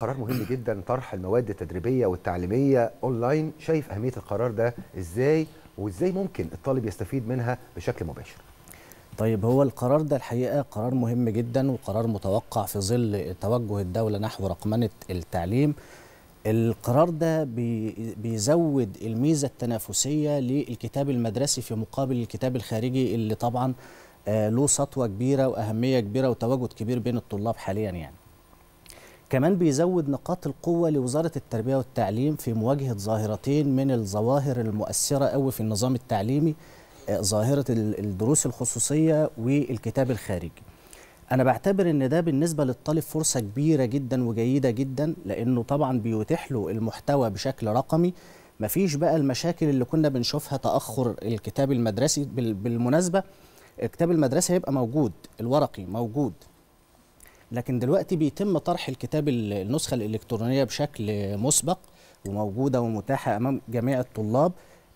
قرار مهم جدا طرح المواد التدريبيه والتعليميه اونلاين شايف اهميه القرار ده ازاي وازاي ممكن الطالب يستفيد منها بشكل مباشر طيب هو القرار ده الحقيقه قرار مهم جدا وقرار متوقع في ظل توجه الدوله نحو رقمنه التعليم القرار ده بيزود الميزه التنافسيه للكتاب المدرسي في مقابل الكتاب الخارجي اللي طبعا آه، له سطوه كبيره واهميه كبيره وتواجد كبير بين الطلاب حاليا يعني كمان بيزود نقاط القوة لوزارة التربية والتعليم في مواجهة ظاهرتين من الظواهر المؤثرة قوي في النظام التعليمي آه، ظاهرة الدروس الخصوصية والكتاب الخارجي أنا بعتبر إن ده بالنسبة للطالب فرصة كبيرة جدا وجيدة جدا لأنه طبعا بيتيح له المحتوى بشكل رقمي مفيش بقى المشاكل اللي كنا بنشوفها تأخر الكتاب المدرسي بالمناسبة الكتاب المدرسي هيبقى موجود الورقي موجود لكن دلوقتي بيتم طرح الكتاب النسخه الالكترونيه بشكل مسبق وموجوده ومتاحه امام جميع الطلاب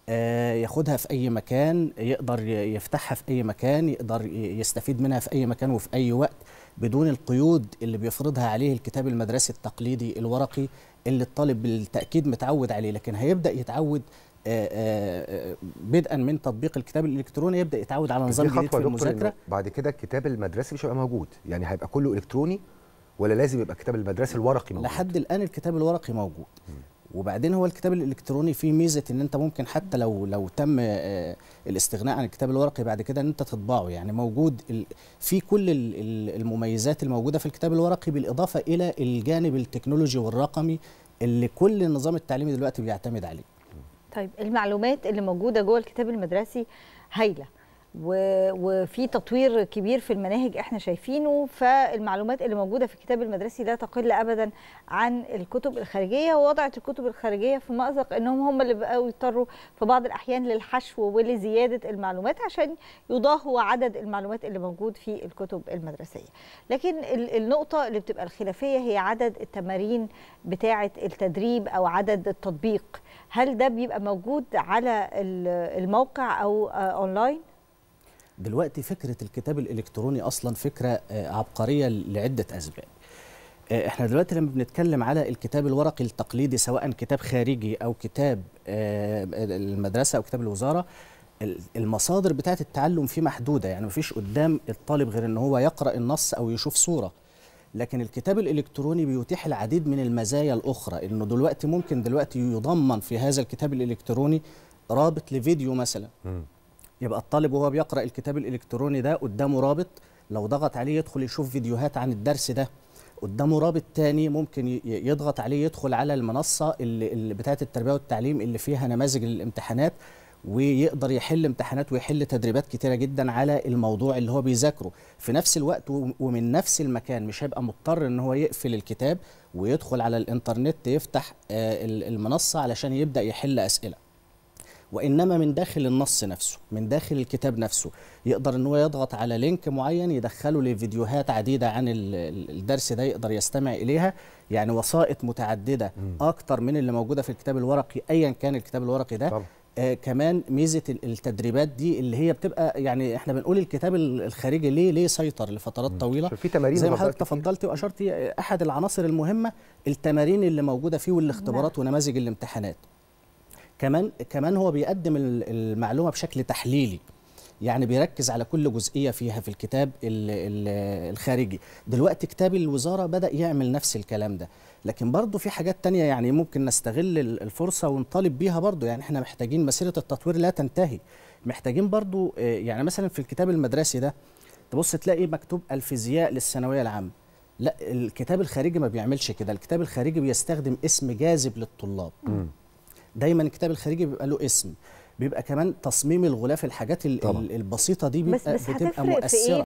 آه، ياخدها في اي مكان يقدر يفتحها في اي مكان يقدر يستفيد منها في اي مكان وفي اي وقت بدون القيود اللي بيفرضها عليه الكتاب المدرسي التقليدي الورقي اللي الطالب بالتاكيد متعود عليه لكن هيبدا يتعود آه، آه، آه، بدءا من تطبيق الكتاب الالكتروني يبدا يتعود على نظام جديد في المذاكره بعد كده الكتاب المدرسي مش هيبقى موجود يعني هيبقى كله الكتروني ولا لازم يبقى الكتاب المدرسي الورقي موجود لحد الان الكتاب الورقي موجود وبعدين هو الكتاب الالكتروني فيه ميزه ان انت ممكن حتى لو لو تم الاستغناء عن الكتاب الورقي بعد كده ان انت تطبعه يعني موجود في كل المميزات الموجوده في الكتاب الورقي بالاضافه الى الجانب التكنولوجي والرقمي اللي كل النظام التعليمي دلوقتي بيعتمد عليه طيب المعلومات اللي موجوده جوه الكتاب المدرسي هايله وفي تطوير كبير في المناهج احنا شايفينه فالمعلومات اللي موجوده في الكتاب المدرسي لا تقل ابدا عن الكتب الخارجيه ووضعت الكتب الخارجيه في مازق انهم هم اللي بقوا يضطروا في بعض الاحيان للحشو ولزياده المعلومات عشان يضاهوا عدد المعلومات اللي موجود في الكتب المدرسيه لكن النقطه اللي بتبقى الخلافيه هي عدد التمارين بتاعه التدريب او عدد التطبيق هل ده بيبقى موجود على الموقع او اونلاين دلوقتي فكره الكتاب الالكتروني اصلا فكره آه، عبقريه لعده اسباب آه، احنا دلوقتي لما بنتكلم على الكتاب الورقي التقليدي سواء كتاب خارجي او كتاب آه، المدرسه او كتاب الوزاره المصادر بتاعه التعلم فيه محدوده يعني مفيش قدام الطالب غير ان هو يقرا النص او يشوف صوره لكن الكتاب الالكتروني بيتيح العديد من المزايا الاخرى انه دلوقتي ممكن دلوقتي يضمن في هذا الكتاب الالكتروني رابط لفيديو مثلا يبقى الطالب وهو بيقرا الكتاب الالكتروني ده قدامه رابط لو ضغط عليه يدخل يشوف فيديوهات عن الدرس ده قدامه رابط تاني ممكن يضغط عليه يدخل على المنصه اللي, اللي بتاعه التربيه والتعليم اللي فيها نماذج للامتحانات ويقدر يحل امتحانات ويحل تدريبات كتيره جدا على الموضوع اللي هو بيذاكره في نفس الوقت ومن نفس المكان مش هيبقى مضطر ان هو يقفل الكتاب ويدخل على الانترنت يفتح آه، المنصه علشان يبدا يحل اسئله وانما من داخل النص نفسه من داخل الكتاب نفسه يقدر ان هو يضغط على لينك معين يدخله لفيديوهات عديده عن الدرس ده يقدر يستمع اليها يعني وسائط متعدده اكتر من اللي موجوده في الكتاب الورقي ايا كان الكتاب الورقي ده طبعا. آه كمان ميزه التدريبات دي اللي هي بتبقى يعني احنا بنقول الكتاب الخارجي ليه ليه سيطر لفترات طويله في تمارين زي ما حضرتك تفضلت واشرت احد العناصر المهمه التمارين اللي موجوده فيه والاختبارات نعم. ونماذج الامتحانات كمان كمان هو بيقدم المعلومه بشكل تحليلي يعني بيركز على كل جزئيه فيها في الكتاب الخارجي دلوقتي كتاب الوزاره بدا يعمل نفس الكلام ده لكن برضه في حاجات تانية يعني ممكن نستغل الفرصه ونطالب بيها برضه يعني احنا محتاجين مسيره التطوير لا تنتهي محتاجين برضه آه، يعني مثلا في الكتاب المدرسي ده تبص تلاقي مكتوب الفيزياء للثانويه العامه لا الكتاب الخارجي ما بيعملش كده الكتاب الخارجي بيستخدم اسم جاذب للطلاب م. دايما الكتاب الخارجي بيبقى له اسم بيبقى كمان تصميم الغلاف الحاجات طبعا. البسيطه دي بيبقى بس بس بتبقى إيه؟ مؤثره